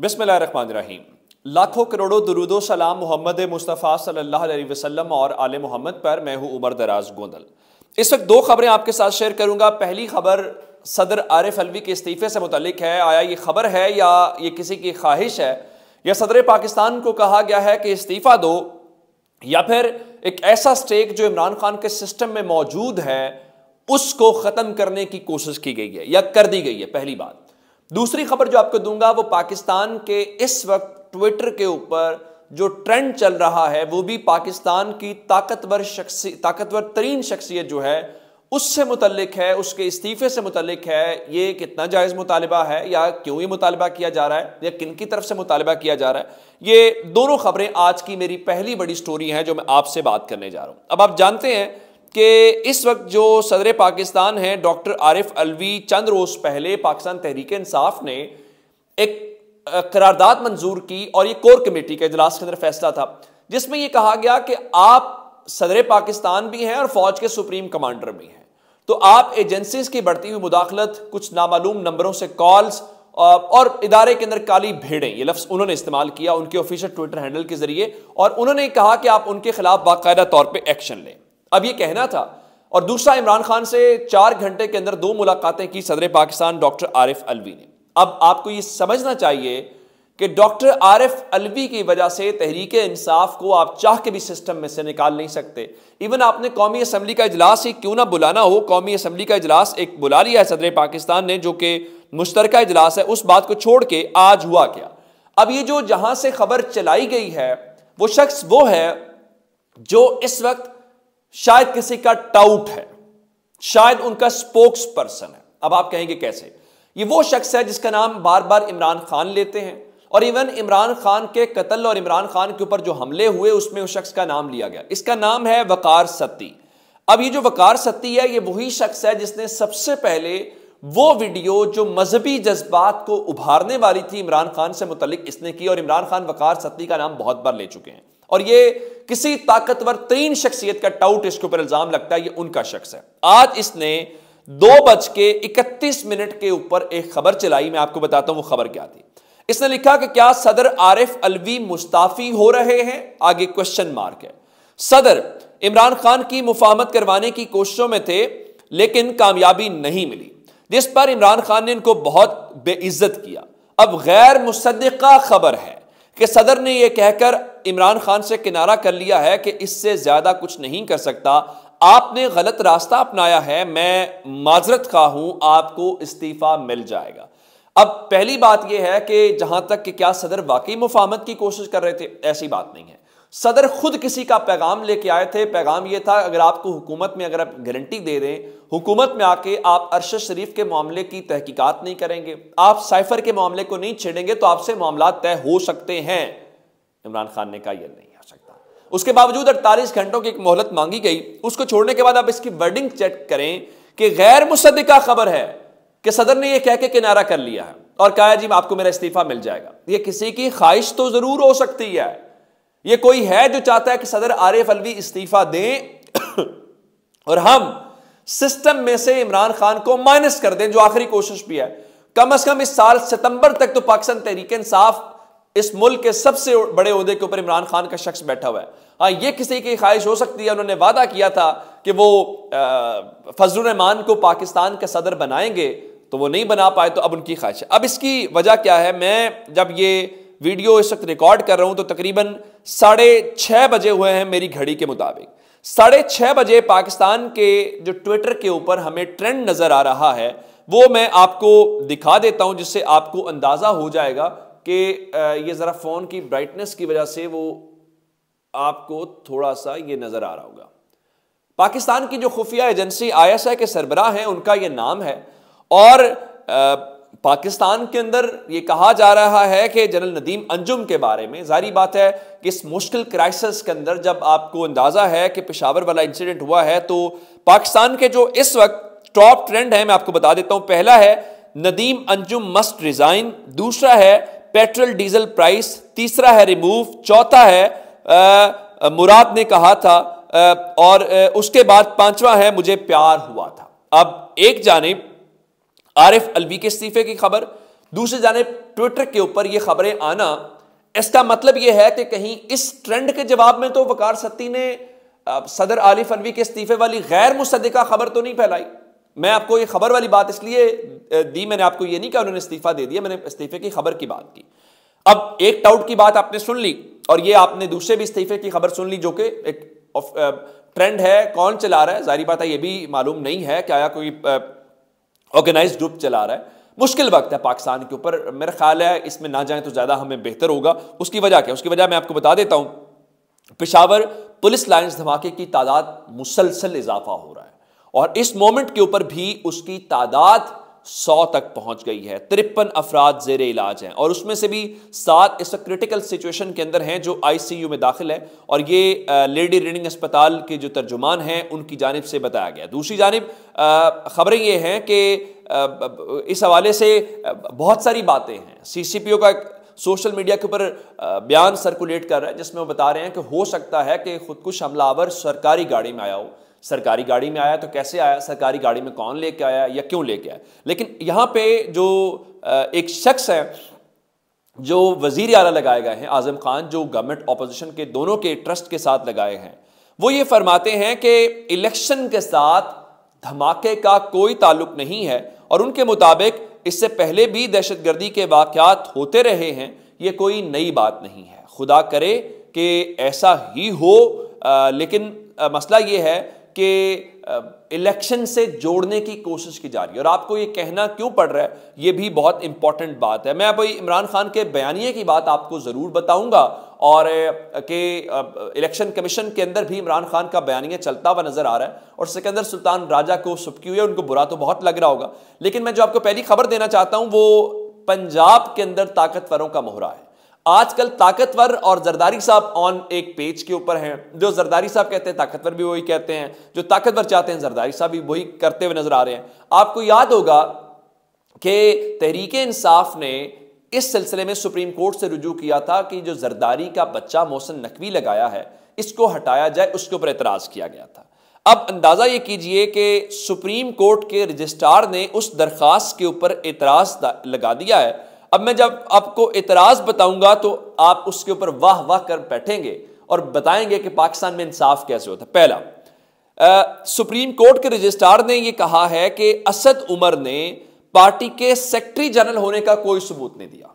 बिसमीम लाखों करोड़ों दरुदो सलाम मोहम्मद मुस्तफ़ा सल्लल्लाहु अलैहि वसल्लम और आल मोहम्मद पर मैं हूँ उमर दराज गोंदल इस वक्त दो खबरें आपके साथ शेयर करूंगा पहली खबर सदर आरिफ अलवी के इस्तीफे से मुतलिक है आया ये खबर है या ये किसी की ख्वाहिश है या सदर पाकिस्तान को कहा गया है कि इस्तीफ़ा दो या फिर एक ऐसा स्टेक जो इमरान खान के सिस्टम में मौजूद है उसको ख़त्म करने की कोशिश की गई है या कर दी गई है पहली बात दूसरी खबर जो आपको दूंगा वो पाकिस्तान के इस वक्त ट्विटर के ऊपर जो ट्रेंड चल रहा है वो भी पाकिस्तान की ताकतवर शख्सियत ताकतवर तरीन शख्सियत जो है उससे मुतल है उसके इस्तीफे से मुतल है ये कितना जायज़ मुतालबा है या क्यों ये मुतालबा किया जा रहा है या किन की तरफ से मुतालबा किया जा रहा है ये दोनों खबरें आज की मेरी पहली बड़ी स्टोरी हैं जो मैं आपसे बात करने जा रहा हूं अब आप जानते हैं कि इस वक्त जो सदर पाकिस्तान हैं डॉक्टर आरिफ अलवी चंद रोज़ पहले पाकिस्तान तहरीक इंसाफ ने एक करारदाद मंजूर की और ये कोर कमेटी का इजलास के अंदर फैसला था जिसमें यह कहा गया कि आप सदर पाकिस्तान भी हैं और फौज के सुप्रीम कमांडर भी हैं तो आप एजेंसीज की बढ़ती हुई मुदाखलत कुछ नामालूम नंबरों से कॉल्स और इदारे के अंदर काली भेड़ें ये लफ्ज़ उन्होंने इस्तेमाल किया उनके ऑफिशियल ट्विटर हैंडल के जरिए और उन्होंने कहा कि आप उनके खिलाफ बाकायदा तौर पर एक्शन लें अब ये कहना था और दूसरा इमरान खान से चार घंटे के अंदर दो मुलाकातें की सदर पाकिस्तान डॉक्टर आरिफ अलवी ने अब आपको ये समझना चाहिए कि डॉक्टर आरिफ अलवी की वजह से तहरीक इंसाफ को आप चाह के भी सिस्टम में से निकाल नहीं सकते इवन आपने कौमी असम्बली का इजलास ही क्यों ना बुलाना हो कौमी असम्बली का इजलास एक बुला लिया है सदर पाकिस्तान ने जो कि मुश्तर इजलास है उस बात को छोड़ के आज हुआ क्या अब ये जो जहां से खबर चलाई गई है वो शख्स वो है जो इस वक्त शायद किसी का टाउट है शायद उनका स्पोक्स पर्सन है अब आप कहेंगे कैसे ये वो शख्स है जिसका नाम बार बार इमरान खान लेते हैं और इवन इमरान खान के कत्ल और इमरान खान के ऊपर जो हमले हुए उसमें उस शख्स का नाम लिया गया इसका नाम है वकार सत्ती अब ये जो वकार सत्ती है ये वही शख्स है जिसने सबसे पहले वो वीडियो जो मजहबी जज्बात को उभारने वाली थी इमरान खान से मुतलिक इसने की और इमरान खान वकार सत्ती का नाम बहुत बार ले चुके हैं और ये किसी ताकतवर तरीन शख्सियत का टाउट इसके ऊपर इल्जाम लगता है ये उनका शख्स है आज इसने दो बज के इकतीस मिनट के ऊपर एक खबर चलाई मैं आपको बताता हूं वो खबर क्या थी इसने लिखा कि क्या सदर आरिफ अलवी मुस्ताफी हो रहे हैं आगे क्वेश्चन मार्क है सदर इमरान खान की मुफाहमत करवाने की कोशिशों में थे लेकिन कामयाबी नहीं मिली जिस पर इमरान खान ने इनको बहुत बेइज्जत किया अब गैर मुसदा खबर है कि सदर ने यह कहकर इमरान खान से किनारा कर लिया है कि इससे ज़्यादा कुछ नहीं कर सकता आपने गलत रास्ता अपनाया है मैं माजरत खा हूं आपको इस्तीफ़ा मिल जाएगा अब पहली बात यह है कि जहां तक कि क्या सदर वाकई मुफामत की कोशिश कर रहे थे ऐसी बात नहीं है सदर खुद किसी का पैगाम लेके आए थे पैगाम यह था अगर आपको हुकूमत में अगर आप गारंटी दे दें हुकूमत में आके आप अरशद शरीफ के मामले की तहकीकात नहीं करेंगे आप साइफर के मामले को नहीं छेड़ेंगे तो आपसे मामला तय हो सकते हैं इमरान खान ने कहा यह नहीं आ सकता उसके बावजूद अड़तालीस घंटों की एक मोहलत मांगी गई उसको छोड़ने के बाद आप इसकी वर्डिंग चेक करें कि गैर मुसदा खबर है कि सदर ने यह कह के किनारा कर लिया है और कहा जी आपको मेरा इस्तीफा मिल जाएगा यह किसी की ख्वाहिश तो जरूर हो सकती है यह कोई है जो चाहता है कि सदर आरिफ अलवी इस्तीफा दें और हम सिस्टम में से इमरान खान को माइनस कर दें जो आखिरी कोशिश भी है कम अज कम इस साल सितंबर तक तो पाकिस्तान तहरीक इंसाफ इस मुल्क के सबसे बड़े अहदे के ऊपर इमरान खान का शख्स बैठा हुआ है हाँ ये किसी की ख्वाहिश हो सकती है उन्होंने वादा किया था कि वो फजलरहमान को पाकिस्तान का सदर बनाएंगे तो वो नहीं बना पाए तो अब उनकी ख्वाहिश है अब इसकी वजह क्या है मैं जब ये वीडियो इस वक्त रिकॉर्ड कर रहा हूं तो तकरीबन साढ़े छः बजे हुए हैं मेरी घड़ी के मुताबिक साढ़े छः बजे पाकिस्तान के जो ट्विटर के ऊपर हमें ट्रेंड नज़र आ रहा है वो मैं आपको दिखा देता हूं जिससे आपको अंदाज़ा हो जाएगा कि ये ज़रा फ़ोन की ब्राइटनेस की वजह से वो आपको थोड़ा सा ये नज़र आ रहा होगा पाकिस्तान की जो खुफिया एजेंसी आईएसआई के सरबराह हैं उनका ये नाम है और आ, पाकिस्तान के अंदर ये कहा जा रहा है कि जनरल नदीम अंजुम के बारे में जारी बात है कि इस मुश्किल क्राइसिस के अंदर जब आपको अंदाज़ा है कि पेशावर वाला इंसिडेंट हुआ है तो पाकिस्तान के जो इस वक्त टॉप ट्रेंड है मैं आपको बता देता हूँ पहला है नदीम अंजुम मस्ट रिज़ाइन दूसरा है पेट्रोल डीजल प्राइस तीसरा है रिमूव चौथा है आ, मुराद ने कहा था आ, और आ, उसके बाद पांचवा है मुझे प्यार हुआ था अब एक जानेब आरिफ अलवी के इस्तीफे की खबर दूसरी जाने ट्विटर के ऊपर ये खबरें आना इसका मतलब यह है कि कहीं इस ट्रेंड के जवाब में तो वकार सत्ती ने सदर आरिफ अलवी के इस्तीफे वाली गैर मुसदा खबर तो नहीं फैलाई मैं आपको ये खबर वाली बात इसलिए दी मैंने आपको ये नहीं कहा उन्होंने इस्तीफा दे दिया मैंने इस्तीफे की खबर की बात की अब एक टाउट की बात आपने सुन ली और ये आपने दूसरे भी इस्तीफे की खबर सुन ली जो कि एक ट्रेंड है कौन चला रहा है जारी बात है ये भी मालूम नहीं है कि आया कोई ऑर्गेनाइज ग्रुप चला रहा है मुश्किल वक्त है पाकिस्तान के ऊपर मेरा ख्याल है इसमें ना जाए तो ज़्यादा हमें बेहतर होगा उसकी वजह क्या उसकी वजह मैं आपको बता देता हूँ पिशावर पुलिस लाइन धमाके की तादाद मुसलसल इजाफा हो रहा है और इस मोमेंट के ऊपर भी उसकी तादाद सौ तक पहुंच गई है तिरपन अफराद जेर इलाज हैं और उसमें से भी सात इस क्रिटिकल सिचुएशन के अंदर हैं जो आईसीयू में दाखिल है और ये लेडी रीडिंग अस्पताल के जो तर्जुमान हैं उनकी जानब से बताया गया दूसरी जानब खबरें ये हैं कि इस हवाले से बहुत सारी बातें हैं सीसीपीओ का सोशल मीडिया के ऊपर बयान सर्कुलेट कर रहा है जिसमें वो बता रहे हैं कि हो सकता है कि खुदकुश हमलावर सरकारी गाड़ी में आया हो सरकारी गाड़ी में आया तो कैसे आया सरकारी गाड़ी में कौन लेके आया या क्यों लेके आया लेकिन यहाँ पे जो एक शख्स है जो वजीर आला लगाए गए हैं आजम खान जो गवर्नमेंट अपोजिशन के दोनों के ट्रस्ट के साथ लगाए हैं वो ये फरमाते हैं कि इलेक्शन के साथ धमाके का कोई ताल्लुक नहीं है और उनके मुताबिक इससे पहले भी दहशतगर्दी के वाकत होते रहे हैं ये कोई नई बात नहीं है खुदा करे कि ऐसा ही हो आ, लेकिन आ, मसला ये है के इलेक्शन से जोड़ने की कोशिश की जा रही है और आपको ये कहना क्यों पड़ रहा है ये भी बहुत इंपॉर्टेंट बात है मैं भाई इमरान खान के बयानिए की बात आपको ज़रूर बताऊंगा और के इलेक्शन कमीशन के अंदर भी इमरान खान का बयानिया चलता हुआ नज़र आ रहा है और सिकंदर सुल्तान राजा को सुबकी हुई है उनको बुरा तो बहुत लग रहा होगा लेकिन मैं जो आपको पहली खबर देना चाहता हूं वो पंजाब के अंदर ताकतवरों का मोहरा है आजकल ताकतवर और जरदारी साहब ऑन एक पेज के ऊपर हैं जो जरदारी साहब कहते हैं ताकतवर भी वही कहते हैं जो ताकतवर चाहते हैं जरदारी साहब भी वही करते हुए नजर आ रहे हैं आपको याद होगा कि तहरीक इंसाफ ने इस सिलसिले में सुप्रीम कोर्ट से रुजू किया था कि जो जरदारी का बच्चा मोहसन नकवी लगाया है इसको हटाया जाए उसके ऊपर एतराज किया गया था अब अंदाज़ा ये कीजिए कि सुप्रीम कोर्ट के रजिस्ट्रार ने उस दरख्वास्त के ऊपर एतराज लगा दिया है अब मैं जब आपको एतराज़ बताऊंगा तो आप उसके ऊपर वाह वाह कर बैठेंगे और बताएंगे कि पाकिस्तान में इंसाफ कैसे होता है पहला आ, सुप्रीम कोर्ट के रजिस्ट्रार ने यह कहा है कि असद उमर ने पार्टी के सेक्रेटरी जनरल होने का कोई सबूत नहीं दिया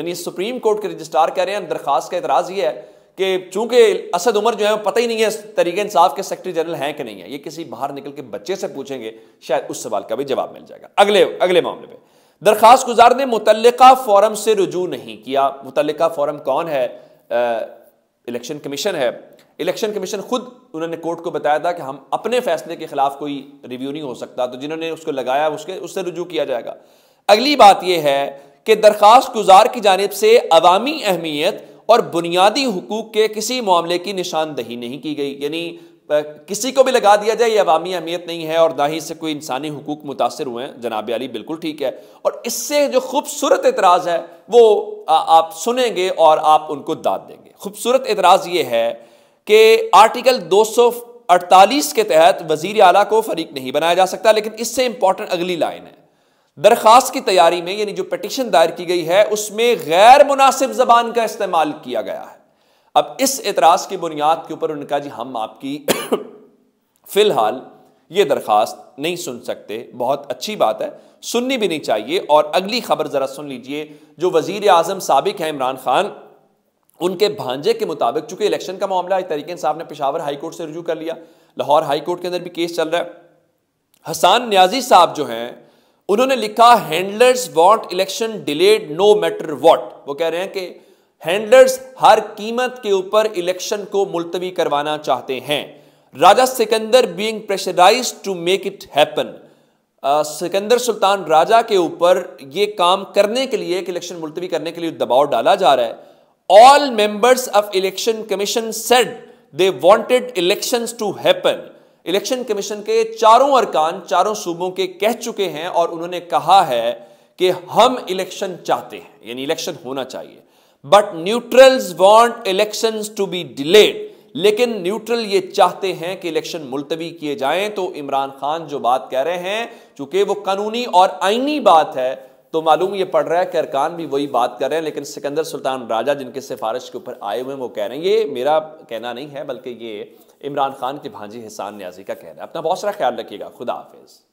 यानी सुप्रीम कोर्ट के रजिस्ट्रार कह रहे हैं दरखास्त का एतराज यह है कि चूंकि असद उमर जो है पता ही नहीं है तरीके इंसाफ के सेक्रेटरी जनरल हैं कि नहीं है ये किसी बाहर निकल के बच्चे से पूछेंगे शायद उस सवाल का भी जवाब मिल जाएगा अगले अगले मामले में दरखास्त गुजार ने मुतल फोरम से रजू नहीं किया मुतल फोरम कौन है इलेक्शन कमीशन है इलेक्शन कमीशन खुद उन्होंने कोर्ट को बताया था कि हम अपने फैसले के खिलाफ कोई रिव्यू नहीं हो सकता तो जिन्होंने उसको लगाया उसके उससे रजू किया जाएगा अगली बात यह है कि दरखास्त गुजार की जानब से अवामी अहमियत और बुनियादी हकूक के किसी मामले की निशानदही नहीं की गई यानी किसी को भी लगा दिया जाए ये अवामी अहमियत नहीं है और ना ही इससे कोई इंसानी हकूक मुतासर हुए हैं जनाब अली बिल्कुल ठीक है और इससे जो खूबसूरत एतराज़ है वो आप सुनेंगे और आप उनको दाद देंगे खूबसूरत एतराज़ ये है कि आर्टिकल 248 के तहत वजीर अला को फरीक नहीं बनाया जा सकता लेकिन इससे इंपॉर्टेंट अगली लाइन है दरख्वास्त की तैयारी में यानी जो पटिशन दायर की गई है उसमें गैर मुनासिब जबान का इस्तेमाल किया गया है अब इस एतराज़ की बुनियाद के ऊपर उन्होंने कहा जी हम आपकी फ़िलहाल ये दरखास्त नहीं सुन सकते बहुत अच्छी बात है सुननी भी नहीं चाहिए और अगली खबर ज़रा सुन लीजिए जो वजीर आजम सबक हैं इमरान खान उनके भांजे के मुताबिक चूंकि इलेक्शन का मामला है तरीके साहब ने पिशावर हाईकोर्ट से रजू कर लिया लाहौर हाईकोर्ट के अंदर भी केस चल रहा है हसान न्याजी साहब जो हैं उन्होंने लिखा handlers want election delayed no matter what वो कह रहे हैं कि हैंडलर्स हर कीमत के ऊपर इलेक्शन को मुलतवी करवाना चाहते हैं Raja Sikandar being pressurise to make it happen Sikandar Sultan Raja के ऊपर ये काम करने के लिए इलेक्शन मुलतवी करने के लिए दबाव डाला जा रहा है all members of election commission said they wanted elections to happen election commission के चारों अरकान चारों सूबों के कह चुके हैं और उन्होंने कहा है कि हम इलेक्शन चाहते हैं यानी इलेक्शन होना चाहिए but neutrals want election to be delayed लेकिन न्यूट्रल ये चाहते हैं कि इलेक्शन मुलतवी किए जाएं तो इमरान खान जो बात कह रहे हैं चूंकि वो कानूनी और आइनी बात है तो मालूम ये पड़ रहा है कि अरकान भी वही बात कर रहे हैं लेकिन सिकंदर सुल्तान राजा जिनके सिफारिश के ऊपर आए हुए हैं वो कह रहे हैं ये मेरा कहना नहीं है बल्कि ये इमरान खान के भांजी हिसान न्याजी का कहना है अपना बहुत सारा ख्याल रखिएगा खुदा हाफिज़